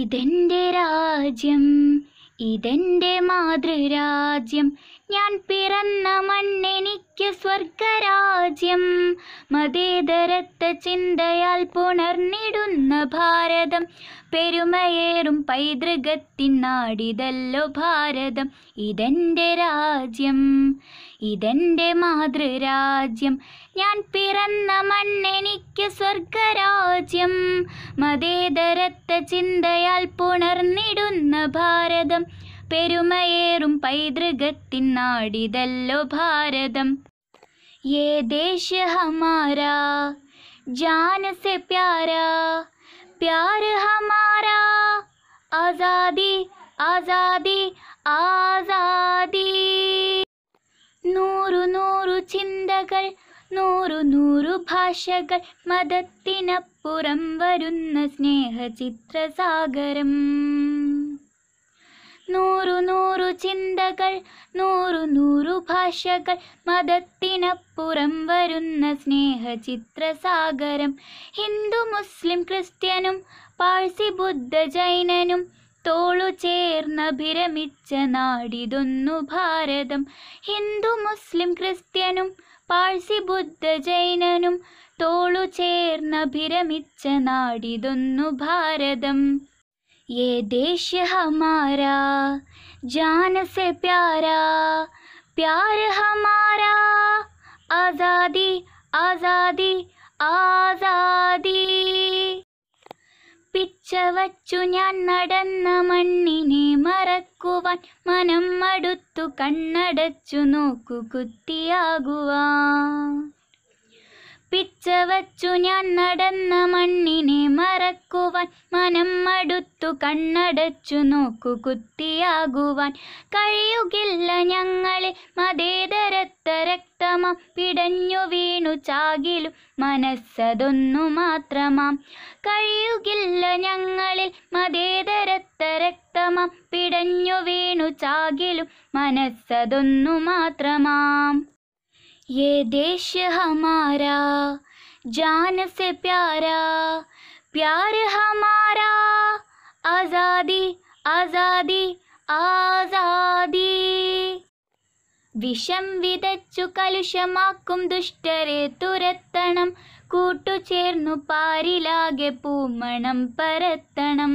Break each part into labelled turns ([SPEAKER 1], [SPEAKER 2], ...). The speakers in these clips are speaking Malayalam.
[SPEAKER 1] ഇതെൻ്റെ രാജ്യം ഇതെൻ്റെ മാതൃരാജ്യം ഞാൻ പിറന്ന മണ്ണെനിക്ക് സ്വർഗരാജ്യം മതേതരത്ത ചിന്തയാൽ പുണർന്നിടുന്ന ഭാരതം പെരുമയേറും പൈതൃകത്തിൻ നാടിതല്ലോ ഭാരതം ഇതെൻ്റെ രാജ്യം ഇതെൻ്റെ മാതൃരാജ്യം ഞാൻ പിറന്ന മണ്ണെനിക്ക് സ്വർഗരാജ്യം മതേതരത്ത ചിന്തയാൽ പുണർന്നിടുന്ന ഭാരതം പെരുമയേറും പൈതൃകത്തിൻ നാടിതല്ലോ ഭാരതം ഏ ദേശ हमारा जान से प्यारा प्यार हमारा आज़ादी आजादी आजादी നൂറു നൂറു ചിന്തകൾ നൂറു നൂറു ഭാഷകൾ മതത്തിനപ്പുറം വരുന്ന സ്നേഹചിത്രസാഗരം നൂറു നൂറു ചിന്തകൾ നൂറു നൂറു ഭാഷകൾ മതത്തിനപ്പുറം വരുന്ന സ്നേഹ ചിത്രസാഗരം ഹിന്ദു മുസ്ലിം ക്രിസ്ത്യനും പാഴ്സി ബുദ്ധ ജൈനനും തോളു ചേർന്ന ഭിരമിച്ച നാടിതൊന്നു ഭാരതം ഹിന്ദു മുസ്ലിം ക്രിസ്ത്യനും പാഴ്സി ബുദ്ധ ജൈനനും തോളു ചേർന്ന ഭിരമിച്ച നാടിതൊന്നു ഭാരതം ये देश हमारा जान से प्यारा प्यार हमारा आज़ादी आज़ादी ആസാദി പിച്ചവച്ചു ഞാൻ നടന്ന മണ്ണിനെ മറക്കുവാൻ മനം അടുത്തു കണ്ണടച്ചു നോക്കു കുത്തിയാകുവാൻ പിച്ചവച്ചു ഞാൻ നടന്ന മണ്ണിനെ മറക്കുവാൻ മനം മടുത്തു കണ്ണടച്ചു നോക്കു കുത്തിയാകുവാൻ കഴിയുകില്ല ഞങ്ങളെ മതേതരത്ത രക്തമാം പിടഞ്ഞു വീണു ചാകിലും മനസ്സതൊന്നു മാത്രമാം കഴിയുകില്ല ഞങ്ങളിൽ മതേതരത്ത രക്തമാം പിടഞ്ഞു വീണു ചാകിലും മനസ്സതൊന്നു മാത്രമാം ये देश हमारा जान से प्यारा प्यार हमारा आज़ादी आज़ादी आज़ादी विषम विदच्चु कलुषमाक्कुं दुष्टरेतुरत्तणं കൂട്ടുചേർന്നു പാരിലാകെ പൂമണം പരത്തണം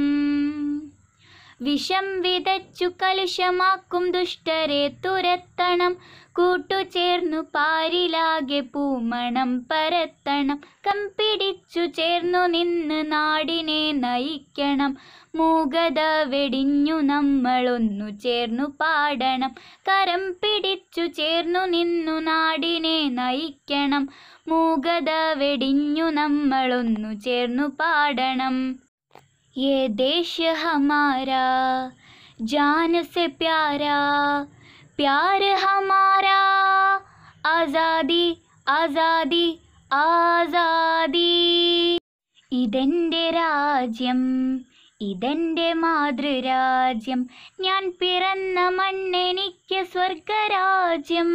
[SPEAKER 1] വിഷം വിതച്ചു കലുഷമാക്കും ദുഷ്ടരെ തുരത്തണം കൂട്ടുചേർന്നു പാരിലാകെ പൂമണം പരത്തണം കമ്പിടിച്ചു ചേർന്നു നിന്ന് നാടിനെ നയിക്കണം മൂകത വെടിഞ്ഞു നമ്മളൊന്നു ചേർന്നു പാടണം കരം പിടിച്ചു ചേർന്നു നിന്നു നാടിനെ നയിക്കണം മൂകത വെടിഞ്ഞു നമ്മളൊന്നു ചേർന്നു പാടണം ये देश हमारा जान से प्यारा प्यार हमारा ആസാദി ആസാദി ആസാദി ഇതെൻ്റെ രാജ്യം ഇതെൻ്റെ മാതൃരാജ്യം ഞാൻ പിറന്ന മണ്ണെനിക്ക് സ്വർഗരാജ്യം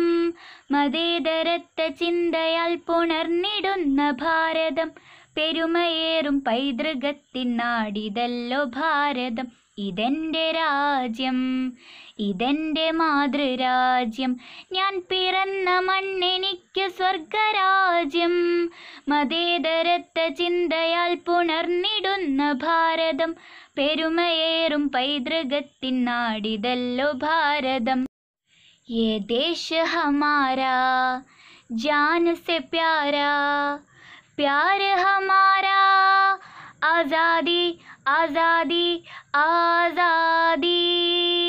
[SPEAKER 1] മതേതരത്ത ചിന്തയാൽ പുണർന്നിടുന്ന ഭാരതം പെരുമയേറും പൈതൃകത്തിൻ നാടിതല്ലോ ഭാരതം ഇതെന്റെ രാജ്യം ഇതെന്റെ മാതൃരാജ്യം ഞാൻ പിറന്ന മണ്ണെനിക്ക് സ്വർഗരാജ്യം മതേതരത്ത ചിന്തയാൽ പുണർന്നിടുന്ന ഭാരതം പെരുമയേറും പൈതൃകത്തിൻ നാടിതല്ലോ ഭാരതം ഏ ദേശ ഹമാരാ जान से प्यारा प्यार हमारा आज़ादी आज़ादी आज़ादी